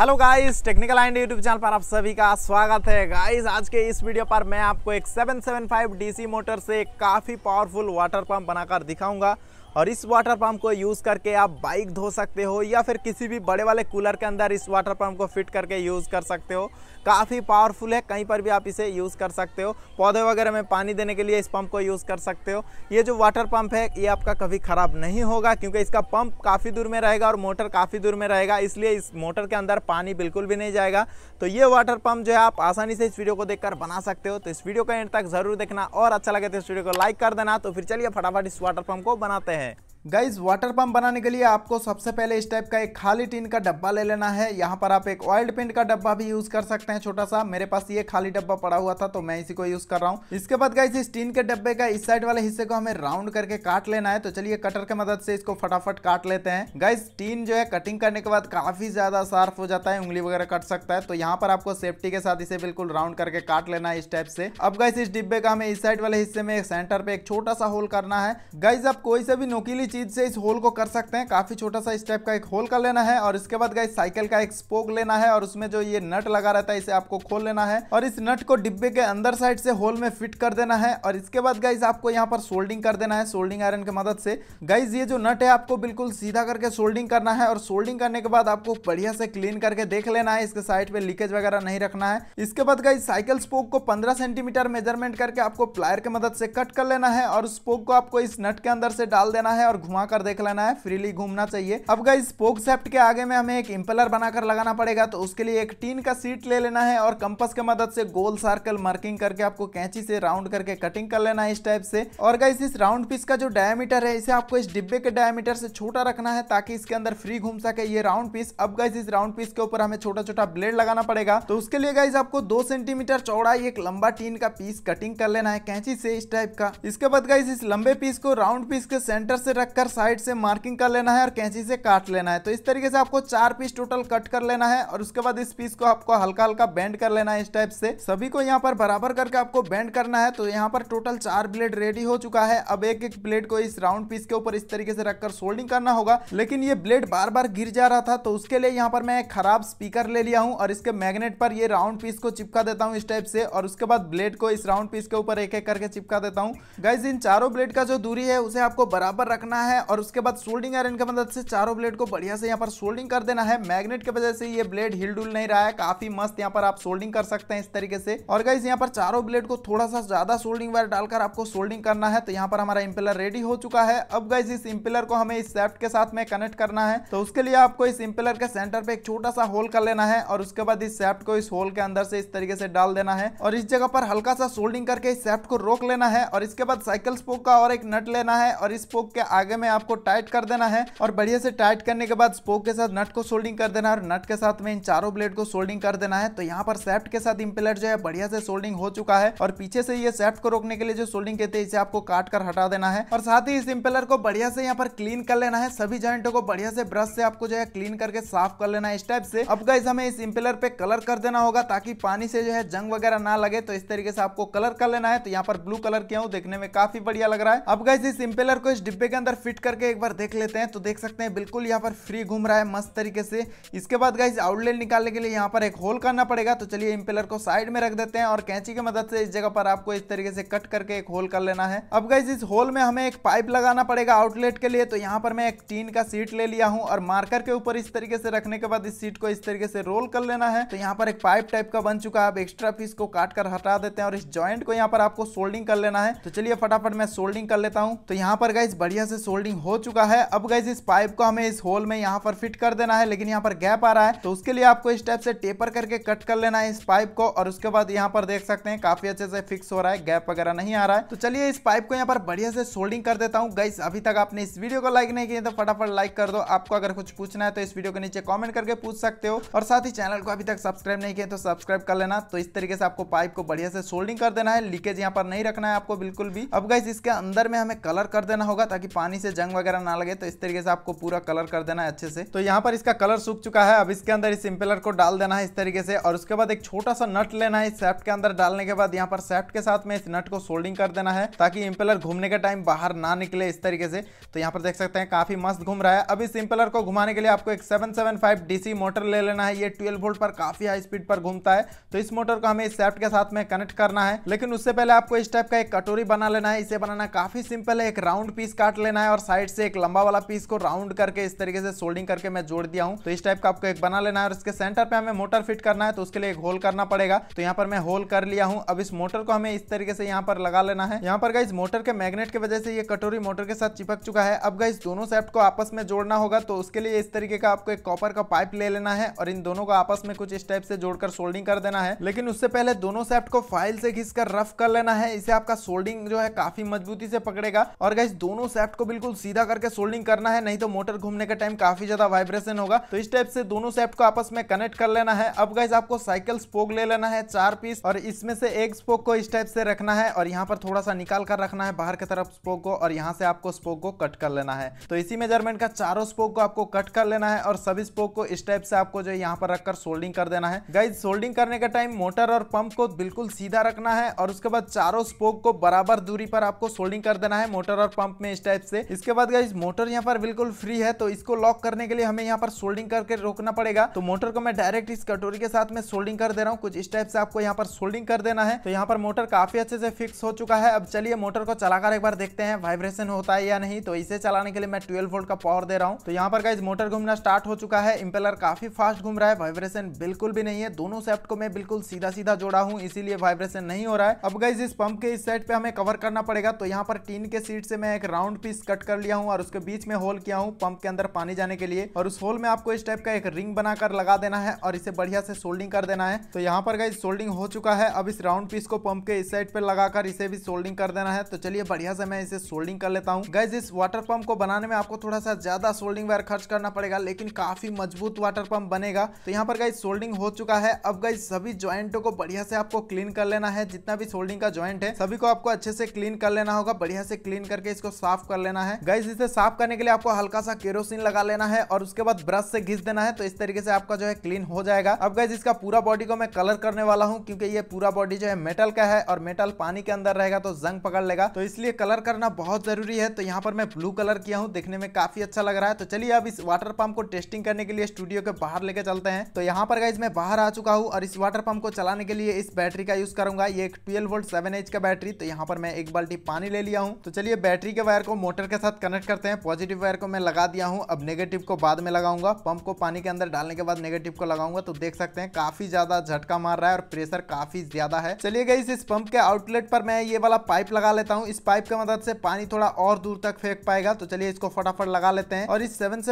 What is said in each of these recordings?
hello guys technical and YouTube channel पर आप सभी का स्वागत है गाइस आज के इस वीडियो पर मैं आपको एक 775 डीसी मोटर से काफ़ी पावरफुल वाटर पंप बनाकर दिखाऊंगा और इस वाटर पम्प को यूज़ करके आप बाइक धो सकते हो या फिर किसी भी बड़े वाले कूलर के अंदर इस वाटर पम्प को फिट करके यूज़ कर सकते हो काफ़ी पावरफुल है कहीं पर भी आप इसे यूज़ कर सकते हो पौधे वगैरह में पानी देने के लिए इस पम्प को यूज़ कर सकते हो ये जो वाटर पम्प है ये आपका कभी ख़राब नहीं होगा क्योंकि इसका पम्प काफ़ी दूर में रहेगा और मोटर काफ़ी दूर में रहेगा इसलिए इस मोटर के अंदर पानी बिल्कुल भी नहीं जाएगा तो ये वाटर पंप जो है आप आसानी से इस वीडियो को देखकर बना सकते हो तो इस वीडियो का एंड तक जरूर देखना और अच्छा लगे तो इस वीडियो को लाइक कर देना तो फिर चलिए फटाफट इस वाटर पंप को बनाते हैं गाइज वाटर पंप बनाने के लिए आपको सबसे पहले इस टाइप का एक खाली टीन का डब्बा ले लेना है यहाँ पर आप एक ऑयल पेंट का डब्बा भी यूज कर सकते हैं छोटा सा मेरे पास ये खाली डब्बा पड़ा हुआ था तो मैं इसी को यूज कर रहा हूँ इसके बाद गाइज इस टीन के डब्बे का इस साइड वाले हिस्से को हमें राउंड करके काट लेना है तो चलिए कटर की मदद से इसको फटाफट काट लेते हैं गाइज टीन जो है कटिंग करने के बाद काफी ज्यादा शार्प हो जाता है उंगली वगैरह कट सकता है तो यहाँ पर आपको सेफ्टी के साथ इसे बिल्कुल राउंड करके काट लेना है इस टाइप से अब गाइस इस डिब्बे का हमें इस साइड वाले हिस्से में सेंटर पे एक छोटा सा होल करना है गाइज आप कोई से भी नोकीली चीज़ से इस होल को कर सकते हैं काफ़ी छोटा सा इस टाइप का एक होल कर लेना है और इसके बाद गाइस साइकिल का एक स्पोक लेना है और उसमें जो ये नट लगा रहता है इसे आपको खोल लेना है और इस नट को डिब्बे के अंदर साइड से होल में फिट कर देना है और इसके बाद गाइस आपको यहाँ पर सोल्डिंग कर देना है सोल्डिंग आयरन की मदद से गाइज ये जो नट है आपको बिल्कुल सीधा करके सोल्डिंग करना है और सोल्डिंग करने के बाद आपको बढ़िया से क्लीन करके देख लेना है इसके साइड पे लीकेज वगैरह नहीं रखना है इसके बाद गाइज साइकिल स्पोक को पंद्रह सेंटीमीटर मेजरमेंट करके आपको प्लायर की मदद से कट कर लेना है और स्पोक को आपको इस नट के अंदर से डाल देना है और घुमा कर देख लेना है फ्रीली घूमना चाहिए अब गाइज स्पोक सेफ्ट के आगे में हमें एक इम्पलर बनाकर लगाना पड़ेगा तो उसके लिए एक टीन का सीट ले लेना है और कंपस के मदद से गोल सर्कल मार्किंग करके आपको कैंची से राउंड करके कटिंग कर लेना है इस टाइप से और गाइस इस राउंड पीस का जो डायमीटर है इसे आपको इस डिब्बे के डायमीटर से छोटा रखना है ताकि इसके अंदर फ्री घूम सके ये राउंड पीस अब गाइस इस राउंड पीस के ऊपर हमें छोटा छोटा ब्लेड लगाना पड़ेगा तो उसके लिए गाइस आपको दो सेंटीमीटर चौड़ा एक लंबा टीन का पीस कटिंग कर लेना है कैंची से इस टाइप का इसके बाद गाइस इस लंबे पीस को राउंड पीस के सेंटर से रख रखकर साइड से मार्किंग कर लेना है और कैंची से काट लेना है तो इस तरीके से आपको चार पीस टोटल कट कर लेना है और उसके बाद इस पीस को आपको हल्का हल्का बेंड कर लेना है इस टाइप से सभी को यहाँ पर बराबर करके आपको बेंड करना है तो यहाँ पर टोटल चार ब्लेड रेडी हो चुका है अब एक एक ब्लेड को इस राउंड पीस के ऊपर इस तरीके से रखकर सोल्डिंग करना होगा लेकिन ये ब्लेड बार बार गिर जा रहा था तो उसके लिए यहाँ पर मैं एक खराब स्पीकर ले लिया हूँ और इसके मैग्नेट पर ये राउंड पीस को चिपका देता हूँ इस टाइप से और उसके बाद ब्लेड को इस राउंड पीस के ऊपर एक एक करके चिपका देता हूँ गाइज इन चारों ब्लेड का जो दूरी है उसे आपको बराबर रखना करना है और उसके बाद सोल्डिंग आयरन की मदद से चारों ब्लेड को बढ़िया से यहाँ पर सोल्डिंग कर देना है मैग्नेट की वजह से ये ब्लेड हिल डुल नहीं रहा है काफी मस्त यहाँ पर आप सोल्डिंग कर सकते हैं इस तरीके से और गाइज यहाँ पर चारों ब्लेड को थोड़ा सा ज्यादा सोल्डिंग वायर डालकर आपको सोल्डिंग करना है तो यहाँ पर हमारा इम्पिलर रेडी हो चुका है अब गाइज इस इम्पिलर को हमें इस सेफ्ट के साथ में कनेक्ट करना है तो उसके लिए आपको इस इम्पिलर के सेंटर पे एक छोटा सा होल कर लेना है और उसके बाद इस सेफ्ट को इस होल के अंदर से इस तरीके से डाल देना है और इस जगह पर हल्का सा सोल्डिंग करके इस सेफ्ट को रोक लेना है और इसके बाद साइकिल स्पोक का और एक नट लेना है और इस स्पोक के आगे धागे में आपको टाइट कर देना है और बढ़िया से टाइट करने के बाद स्पोक के साथ नट को सोल्डिंग कर देना है और नट के साथ में इन चारों ब्लेड को सोल्डिंग कर देना है तो यहाँ पर सेफ्ट के साथ इम्पेलर जो है बढ़िया से सोल्डिंग हो चुका है और पीछे से ये सेफ्ट को रोकने के लिए जो सोल्डिंग कहते हैं इसे आपको काट कर हटा देना है और साथ ही इस इम्पेलर को बढ़िया से यहाँ पर क्लीन कर लेना है सभी जॉइंटों को बढ़िया से ब्रश से आपको जो है क्लीन करके साफ कर लेना है इस टाइप से अब गाइज हमें इस इम्पेलर पे कलर कर देना होगा ताकि पानी से जो है जंग वगैरह ना लगे तो इस तरीके से आपको कलर कर लेना है तो यहाँ पर ब्लू कलर किया हूँ देखने में काफी बढ़िया लग रहा है अब गाइज इस इम्पेलर को इस डिब्बे के अंदर फिट करके एक बार देख लेते हैं तो देख सकते हैं बिल्कुल यहाँ पर फ्री घूम रहा है मस्त तरीके से इसके बाद गाइज आउटलेट निकालने के लिए यहाँ पर एक होल करना पड़ेगा तो चलिए इम्पेलर को साइड में रख देते हैं और कैंची की मदद से इस जगह पर आपको इस तरीके से कट करके एक होल कर लेना है अब गाइज इस होल में हमें एक पाइप लगाना पड़ेगा आउटलेट के लिए तो यहाँ पर मैं एक टीन का सीट ले लिया हूँ और मार्कर के ऊपर इस तरीके से रखने के बाद इस सीट को इस तरीके से रोल कर लेना है तो यहाँ पर एक पाइप टाइप का बन चुका है अब एक्स्ट्रा पीस को काट कर हटा देते हैं और इस ज्वाइंट को यहाँ पर आपको सोल्डिंग कर लेना है तो चलिए फटाफट मैं सोल्डिंग कर लेता हूँ तो यहाँ पर गाइज बढ़िया से सोल्डिंग हो चुका है अब गैस इस पाइप को हमें इस होल में यहाँ पर फिट कर देना है लेकिन यहाँ पर गैप आ रहा है तो उसके लिए आपको इस टाइप से टेपर करके कट कर लेना है इस पाइप को और उसके बाद यहाँ पर देख सकते हैं काफी अच्छे से फिक्स हो रहा है गैप वगैरह नहीं आ रहा है तो चलिए इस पाइप को यहाँ पर बढ़िया से सोल्डिंग कर देता हूँ गैस अभी तक आपने इस वीडियो को लाइक नहीं किया तो फटाफट लाइक कर दो आपको अगर कुछ पूछना है तो इस वीडियो के नीचे कॉमेंट करके पूछ सकते हो और साथ ही चैनल को अभी तक सब्सक्राइब नहीं किया तो सब्सक्राइब कर लेना तो इस तरीके से आपको पाइप को बढ़िया से सोल्डिंग कर देना है लीकेज यहाँ पर नहीं रखना है आपको बिल्कुल भी अब गैस इसके अंदर में हमें कलर कर देना होगा ताकि पानी आसानी से जंग वगैरह ना लगे तो इस तरीके से आपको पूरा कलर कर देना है अच्छे से तो यहाँ पर इसका कलर सूख चुका है अब इसके अंदर इस इम्पेलर को डाल देना है इस तरीके से और उसके बाद एक छोटा सा नट लेना है सेफ्ट के अंदर डालने के बाद यहाँ पर सेफ्ट के साथ में इस नट को सोल्डिंग कर देना है ताकि इम्पेलर घूमने के टाइम बाहर ना निकले इस तरीके से तो यहाँ पर देख सकते हैं काफी मस्त घूम रहा है अब इस इम्पेलर को घुमाने के लिए आपको एक seven seven five DC motor ले लेना है ये ट्वेल्व वोल्ट पर काफी हाई स्पीड पर घूमता है तो इस मोटर को हमें इस के साथ में कनेक्ट करना है लेकिन उससे पहले आपको इस टाइप का एक कटोरी बना लेना है इसे बनाना काफी सिंपल है एक राउंड पीस काट लेना लेना है और साइड से एक लंबा वाला पीस को राउंड करके इस तरीके से सोल्डिंग करके मैं जोड़ दिया हूँ तो इस टाइप का आपको एक बना लेना है और इसके सेंटर पे हमें मोटर फिट करना है तो उसके लिए एक होल करना पड़ेगा तो यहाँ पर मैं होल कर लिया हूँ अब इस मोटर को हमें इस तरीके से यहाँ पर लगा लेना है यहाँ पर गाइज मोटर के मैग्नेट की वजह से ये कटोरी मोटर के साथ चिपक चुका है अब गाइज दोनों सेफ्ट को आपस में जोड़ना होगा तो उसके लिए इस तरीके का आपको एक कॉपर का पाइप ले लेना है और इन दोनों को आपस में कुछ इस टाइप से जोड़कर सोल्डिंग कर देना है लेकिन उससे पहले दोनों सेफ्ट को फाइल से घिसकर रफ कर लेना है इसे आपका सोल्डिंग जो है काफी मजबूती से पकड़ेगा और गाइज दोनों सेफ्ट को बिल्कुल सीधा करके सोल्डिंग करना है नहीं तो मोटर घूमने के टाइम काफी ज्यादा वाइब्रेशन होगा तो इस टाइप से दोनों सेफ्ट को आपस में कनेक्ट कर लेना है अब गाइज आपको साइकिल स्पोक ले लेना है चार पीस और इसमें से एक स्पोक को इस टाइप से रखना है और यहाँ पर थोड़ा सा निकाल कर रखना है बाहर की तरफ स्पोक को और यहाँ से आपको स्पोक को कट कर लेना है तो इसी मेजरमेंट का चारों स्पोक को आपको कट कर लेना है और सभी स्पोक को इस टाइप से आपको जो यहाँ पर रखकर सोल्डिंग कर देना है गाइज सोल्डिंग करने का टाइम मोटर और पंप को बिल्कुल सीधा रखना है और उसके बाद चारों स्पोक को बराबर दूरी पर आपको सोल्डिंग कर देना है मोटर और पंप में इस टाइप से इसके बाद गाइज मोटर यहाँ पर बिल्कुल फ्री है तो इसको लॉक करने के लिए हमें यहाँ पर सोल्डिंग करके रोकना पड़ेगा तो मोटर को मैं डायरेक्ट इस कटोरी के साथ में सोल्डिंग कर दे रहा हूँ कुछ इस टाइप से आपको यहाँ पर सोल्डिंग कर देना है तो यहाँ पर मोटर काफी अच्छे से फिक्स हो चुका है अब चलिए मोटर को चलाकर एक बार देखते हैं वाइब्रेशन होता है या नहीं तो इसे चलाने के लिए मैं ट्वेल्व वोल्ट का पावर दे रहा हूँ तो यहाँ पर गाइज मोटर घूमना स्टार्ट हो चुका है इम्पेलर काफी फास्ट घूम रहा है वाइब्रेशन बिल्कुल भी नहीं है दोनों सेफ्ट को मैं बिल्कुल सीधा सीधा जोड़ा हूँ इसीलिए वाइब्रेशन नहीं हो रहा है अब गाइज इस पंप के इस साइड पे हमें कवर करना पड़ेगा तो यहाँ पर टीन के सीट से मैं एक राउंड पीस कट कर लिया हूँ और उसके बीच में होल किया हूँ पंप के अंदर पानी जाने के लिए और उस होल में आपको इस टाइप का एक रिंग बनाकर लगा देना है और इसे बढ़िया से सोल्डिंग कर देना है तो यहाँ पर गई सोल्डिंग हो चुका है अब इस राउंड पीस को पंप के इस साइड पर लगाकर इसे भी सोल्डिंग कर देना है तो चलिए बढ़िया से मैं इसे सोल्डिंग कर लेता हूँ गाइज इस वाटर पंप को बनाने में आपको थोड़ा सा ज्यादा सोल्डिंग वायर खर्च करना पड़ेगा लेकिन काफी मजबूत वाटर पंप बनेगा तो यहाँ पर गई सोल्डिंग हो चुका है अब गई सभी ज्वाइंटों को बढ़िया से आपको क्लीन कर लेना है जितना भी सोल्डिंग का ज्वाइंट है सभी को आपको अच्छे से क्लीन कर लेना होगा बढ़िया से क्लीन करके इसको साफ कर लेना देना है गैस इसे साफ करने के लिए आपको हल्का सा केरोसिन लगा लेना है और उसके बाद ब्रश से घिस देना है तो इस तरीके से आपका जो है क्लीन हो जाएगा अब गैस इसका पूरा बॉडी को मैं कलर करने वाला हूँ क्योंकि ये पूरा बॉडी जो है मेटल का है और मेटल पानी के अंदर रहेगा तो जंग पकड़ लेगा तो इसलिए कलर करना बहुत जरूरी है तो यहाँ पर मैं ब्लू कलर किया हूँ देखने में काफी अच्छा लग रहा है तो चलिए अब इस वाटर पंप को टेस्टिंग करने के लिए स्टूडियो के बाहर लेके चलते हैं तो यहाँ पर गैस मैं बाहर आ चुका हूँ और इस वाटर पंप को चलाने के लिए इस बैटरी का यूज करूंगा ये एक ट्वेल्व वोल्ट सेवन एच का बैटरी तो यहाँ पर मैं एक बाल्टी पानी ले लिया हूँ तो चलिए बैटरी के वायर को मोटर के साथ कनेक्ट करते हैं पॉजिटिव वायर को मैं लगा दिया हूँ अब नेगेटिव को बाद में लगाऊंगा पंप को पानी के अंदर डालने के बाद नेगेटिव को लगाऊंगा तो देख सकते हैं काफी ज्यादा झटका मार रहा है और प्रेशर काफी ज्यादा है चलिए गई इस पंप के आउटलेट पर मैं ये वाला पाइप लगा लेता हूँ इस पाइप की मदद से पानी थोड़ा और दूर तक फेंक पाएगा तो चलिए इसको फटाफट लगा लेते हैं और इस सेवन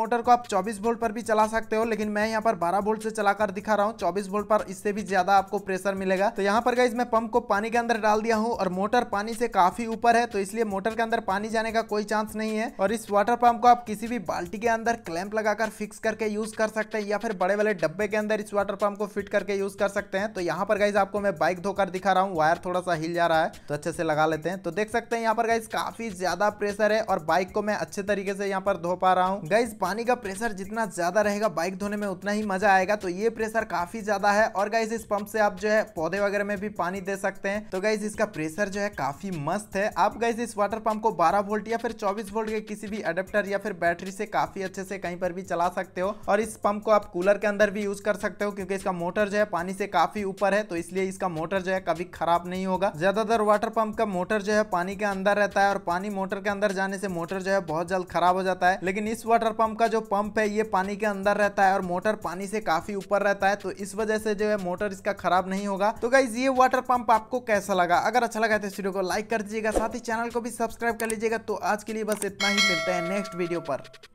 मोटर को आप चौबीस वोल्ट पर भी चला सकते हो लेकिन मैं यहाँ पर बारह वोल्ट से चलाकर दिखा रहा हूँ चौबीस वोल्ट पर इससे भी ज्यादा आपको प्रेशर मिलेगा तो यहाँ पर गई मैं पंप को पानी के अंदर डाल दिया हूँ और मोटर पानी से काफी ऊपर है तो इसलिए मोटर के अंदर पानी जाने का कोई चांस नहीं है और इस वाटर पंप को आप किसी भी बाल्टी के अंदर क्लैंप लगाकर फिक्स करके यूज कर सकते हैं या फिर बड़े बड़े डब्बे के अंदर इस वाटर पंप को फिट करके यूज कर सकते हैं तो यहाँ पर गाइज आपको मैं बाइक धोकर दिखा रहा हूँ वायर थोड़ा सा हिल जा रहा है तो अच्छे से लगा लेते हैं तो देख सकते हैं यहाँ पर गाइज काफी ज्यादा प्रेशर है और बाइक को मैं अच्छे तरीके से यहाँ पर धो पा रहा हूँ गाइज पानी का प्रेशर जितना ज्यादा रहेगा बाइक धोने में उतना ही मजा आएगा तो ये प्रेशर काफी ज्यादा है और गाइज इस पंप से आप जो है पौधे वगैरह में भी पानी दे सकते हैं तो गाइज इसका प्रेशर जो है काफी मस्त है आप गाइज इस वाटर पंप को बारह वोल्ट या फिर 24 वोल्ट के किसी भी अडेप्टर या फिर बैटरी से काफी अच्छे से कहीं पर भी चला सकते हो और इस पंप को आप कूलर के अंदर भी यूज कर सकते हो क्योंकि इसका मोटर जो है पानी से काफी ऊपर है तो इसलिए इसका मोटर जो है कभी खराब नहीं होगा ज्यादातर वाटर पंप का मोटर जो है पानी के अंदर रहता है और पानी मोटर के अंदर जाने से मोटर जो है बहुत जल्द खराब हो जाता है लेकिन इस वाटर पंप का जो पंप है ये पानी के अंदर रहता है और मोटर पानी से काफी ऊपर रहता है तो इस वजह से जो है मोटर इसका खराब नहीं होगा तो गाइज ये वाटर पंप आपको कैसा लगा अगर अच्छा लगा तो इस वीडियो को लाइक कर दीजिएगा साथ ही चैनल को भी सब्सक्राइब कर लीजिएगा तो आज के लिए बस इतना ही मिलते हैं नेक्स्ट वीडियो पर